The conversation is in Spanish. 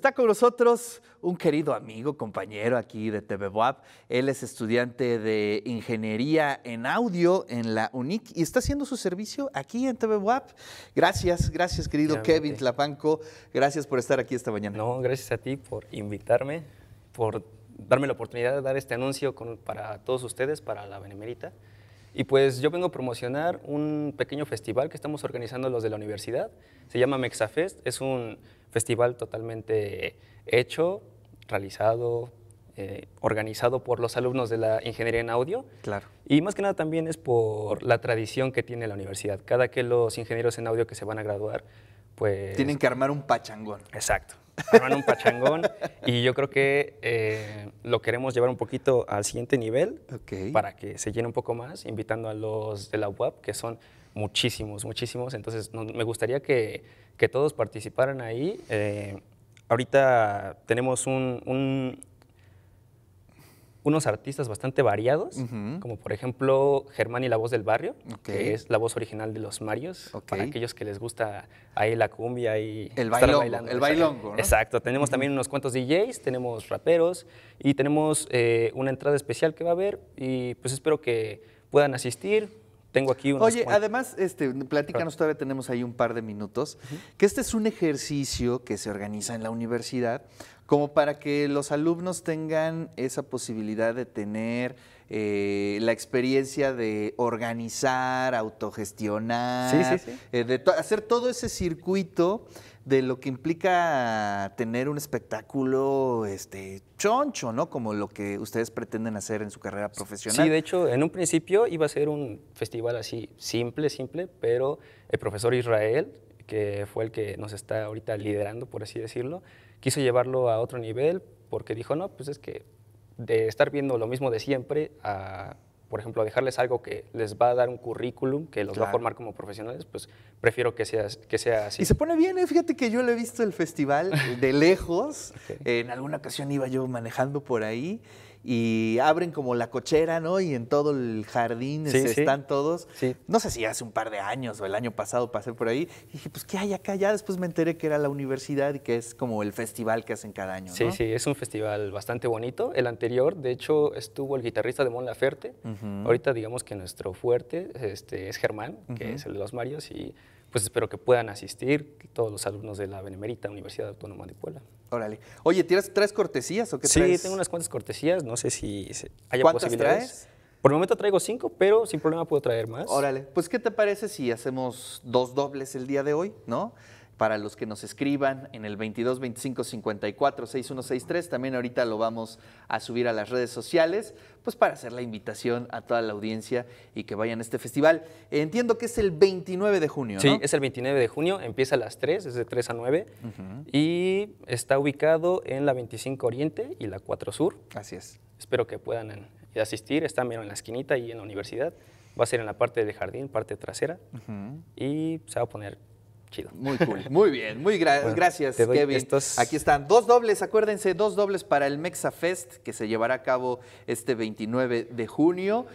Está con nosotros un querido amigo, compañero aquí de TVWAP. Él es estudiante de ingeniería en audio en la UNIC y está haciendo su servicio aquí en TVWAP. Gracias, gracias querido Kevin Tlapanco. Gracias por estar aquí esta mañana. No, gracias a ti por invitarme, por darme la oportunidad de dar este anuncio para todos ustedes, para la Benemerita. Y pues yo vengo a promocionar un pequeño festival que estamos organizando los de la universidad. Se llama Mexafest. Es un festival totalmente hecho, realizado, eh, organizado por los alumnos de la ingeniería en audio. Claro. Y más que nada también es por la tradición que tiene la universidad. Cada que los ingenieros en audio que se van a graduar, pues... Tienen que armar un pachangón. Exacto. Arman un pachangón y yo creo que eh, lo queremos llevar un poquito al siguiente nivel para que se llene un poco más, invitando a los de la UAP, que son muchísimos, muchísimos. Entonces, me gustaría que, todos participaran ahí. Eh, ahorita tenemos unos artistas bastante variados, como por ejemplo Germán y la voz del barrio, que es la voz original de los Marios, para aquellos que les gusta ahí la cumbia y el estar bailando. El bailongo, Exacto, tenemos también unos cuantos DJs, tenemos raperos y tenemos eh, una entrada especial que va a haber y pues espero que puedan asistir, tengo aquí unos Oye, además, este, platícanos, todavía tenemos ahí un par de minutos, que este es un ejercicio que se organiza en la universidad como para que los alumnos tengan esa posibilidad de tener eh, la experiencia de organizar, autogestionar, eh, de hacer todo ese circuito de lo que implica tener un espectáculo este, choncho, ¿no? Como lo que ustedes pretenden hacer en su carrera profesional. Sí, de hecho, en un principio iba a ser un festival así simple, simple, pero el profesor Israel, que fue el que nos está ahorita liderando, por así decirlo, quiso llevarlo a otro nivel porque dijo, no, pues es que de estar viendo lo mismo de siempre a, por ejemplo, dejarles algo que les va a dar un currículum, que los va a formar como profesionales, pues prefiero que sea, que sea así. Y se pone bien, ¿eh? fíjate que yo lo he visto el festival de lejos, en alguna ocasión iba yo manejando por ahí y abren como la cochera, ¿no? Y en todo el jardín este, están todos. No sé si hace un par de años o el año pasado pasé por ahí y dije, pues, ¿qué hay acá? Ya después me enteré que era la universidad y que es como el festival que hacen cada año. Sí, sí, es un festival bastante bonito. El anterior, de hecho, estuvo el guitarrista de Mon Laferte. Ahorita digamos que nuestro fuerte este, es Germán, que es el de los Marios y pues espero que puedan asistir todos los alumnos de la Benemérita Universidad Autónoma de Puebla. Órale. Oye, ¿tienes tres cortesías o qué traes? Sí, tengo unas cuantas cortesías, no sé si haya ¿Cuántas Traes? Por el momento traigo cinco, pero sin problema puedo traer más. Órale, pues ¿qué te parece si hacemos dos dobles el día de hoy, no? para los que nos escriban en el 22 25 54 6163. También ahorita lo vamos a subir a las redes sociales, pues para hacer la invitación a toda la audiencia y que vayan a este festival. Entiendo que es el 29 de junio. Sí, es el 29 de junio, empieza a las 3, es de 3 a 9 y está ubicado en la 25 Oriente y la 4 Sur. Así es. Espero que puedan eh, asistir, está mero en la esquinita y en la universidad. Va a ser en la parte de jardín, parte trasera, y se va a poner chido. Muy cool. Muy bien, muy gracias, Kevin. Aquí están dos dobles, acuérdense, dos dobles para el MexaFest que se llevará a cabo este 29 de junio.